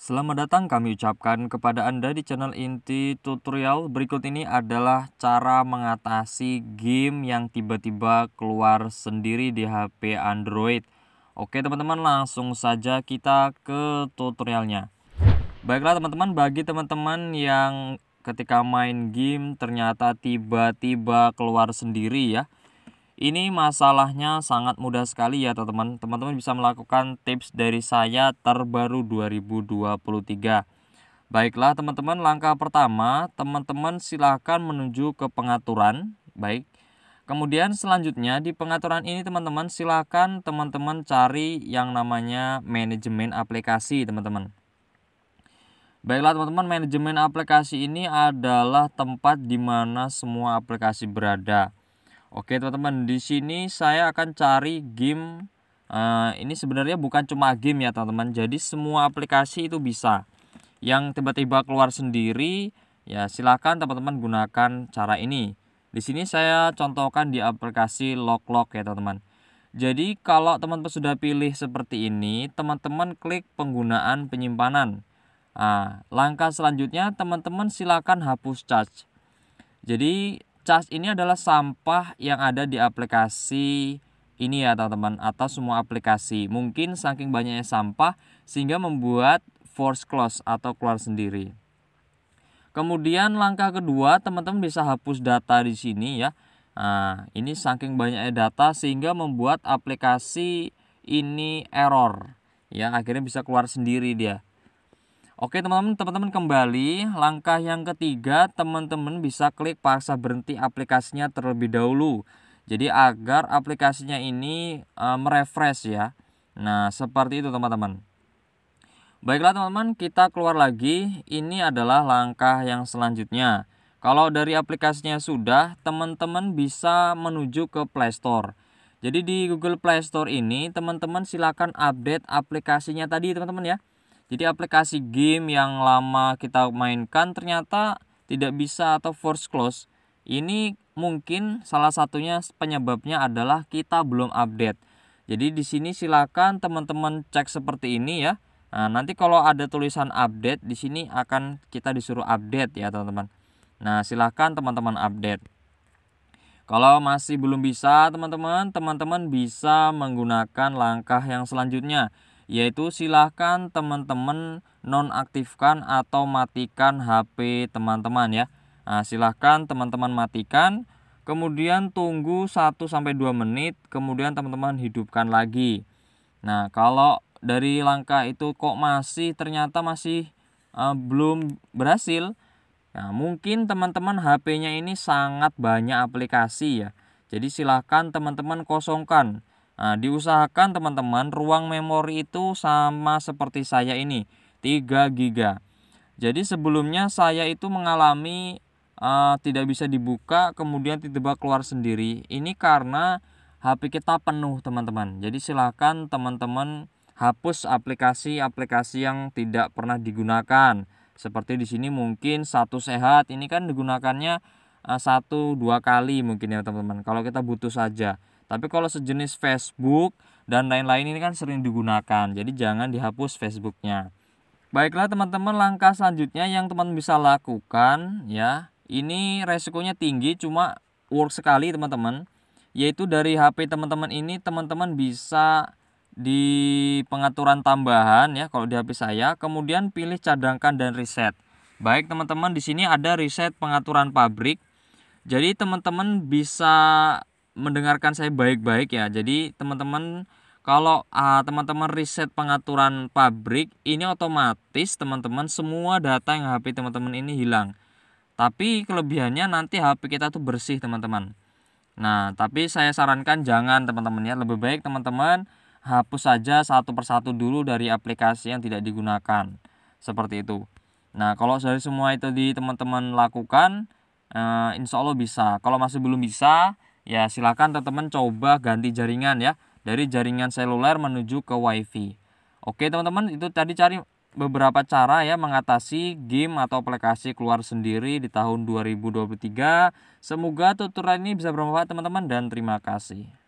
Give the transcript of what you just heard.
Selamat datang kami ucapkan kepada Anda di channel inti tutorial. Berikut ini adalah cara mengatasi game yang tiba-tiba keluar sendiri di HP Android. Oke teman-teman langsung saja kita ke tutorialnya. Baiklah teman-teman bagi teman-teman yang ketika main game ternyata tiba-tiba keluar sendiri ya ini masalahnya sangat mudah sekali ya teman-teman. Teman-teman bisa melakukan tips dari saya terbaru 2023. Baiklah teman-teman, langkah pertama teman-teman silahkan menuju ke pengaturan. Baik. Kemudian selanjutnya di pengaturan ini teman-teman silahkan teman-teman cari yang namanya manajemen aplikasi teman-teman. Baiklah teman-teman, manajemen aplikasi ini adalah tempat di mana semua aplikasi berada. Oke teman-teman, di sini saya akan cari game uh, ini sebenarnya bukan cuma game ya teman-teman. Jadi semua aplikasi itu bisa. Yang tiba-tiba keluar sendiri ya silahkan teman-teman gunakan cara ini. Di sini saya contohkan di aplikasi Lock Lock ya teman-teman. Jadi kalau teman-teman sudah pilih seperti ini, teman-teman klik penggunaan penyimpanan. Nah, langkah selanjutnya teman-teman silakan hapus charge. Jadi cas ini adalah sampah yang ada di aplikasi ini ya teman-teman atau semua aplikasi. Mungkin saking banyaknya sampah sehingga membuat force close atau keluar sendiri. Kemudian langkah kedua teman-teman bisa hapus data di sini ya. Nah, ini saking banyaknya data sehingga membuat aplikasi ini error ya akhirnya bisa keluar sendiri dia. Oke teman-teman, teman-teman kembali langkah yang ketiga teman-teman bisa klik paksa berhenti aplikasinya terlebih dahulu. Jadi agar aplikasinya ini e, merefresh ya. Nah, seperti itu teman-teman. Baiklah teman-teman, kita keluar lagi. Ini adalah langkah yang selanjutnya. Kalau dari aplikasinya sudah, teman-teman bisa menuju ke Play Store. Jadi di Google Play Store ini, teman-teman silakan update aplikasinya tadi teman-teman ya. Jadi aplikasi game yang lama kita mainkan ternyata tidak bisa atau force close. Ini mungkin salah satunya penyebabnya adalah kita belum update. Jadi di sini silakan teman-teman cek seperti ini ya. Nah, nanti kalau ada tulisan update di sini akan kita disuruh update ya, teman-teman. Nah, silakan teman-teman update. Kalau masih belum bisa, teman-teman, teman-teman bisa menggunakan langkah yang selanjutnya yaitu silahkan teman-teman nonaktifkan atau matikan HP teman-teman ya nah, silahkan teman-teman matikan kemudian tunggu 1 dua menit kemudian teman-teman hidupkan lagi nah kalau dari langkah itu kok masih ternyata masih uh, belum berhasil Nah, mungkin teman-teman HP-nya ini sangat banyak aplikasi ya. Jadi silahkan teman-teman kosongkan Nah, diusahakan teman-teman ruang memori itu sama seperti saya ini, 3 GB. Jadi sebelumnya saya itu mengalami uh, tidak bisa dibuka, kemudian tiba-tiba keluar sendiri. Ini karena HP kita penuh, teman-teman. Jadi silahkan teman-teman hapus aplikasi-aplikasi yang tidak pernah digunakan. Seperti di sini mungkin satu sehat, ini kan digunakannya uh, satu dua kali mungkin ya teman-teman. Kalau kita butuh saja. Tapi kalau sejenis Facebook dan lain-lain ini kan sering digunakan. Jadi jangan dihapus Facebooknya. Baiklah teman-teman langkah selanjutnya yang teman bisa lakukan ya. Ini resikonya tinggi cuma work sekali teman-teman. Yaitu dari HP teman-teman ini teman-teman bisa di pengaturan tambahan ya kalau di HP saya kemudian pilih cadangkan dan reset. Baik teman-teman di sini ada reset pengaturan pabrik. Jadi teman-teman bisa mendengarkan saya baik-baik ya. Jadi teman-teman kalau uh, teman-teman riset pengaturan pabrik ini otomatis teman-teman semua data yang HP teman-teman ini hilang. Tapi kelebihannya nanti HP kita tuh bersih teman-teman. Nah, tapi saya sarankan jangan teman-teman ya, lebih baik teman-teman hapus saja satu persatu dulu dari aplikasi yang tidak digunakan. Seperti itu. Nah, kalau dari semua itu di teman-teman lakukan, uh, insya Allah bisa. Kalau masih belum bisa, ya silakan teman-teman coba ganti jaringan ya dari jaringan seluler menuju ke wifi oke teman-teman itu tadi cari beberapa cara ya mengatasi game atau aplikasi keluar sendiri di tahun 2023 semoga tutorial ini bisa bermanfaat teman-teman dan terima kasih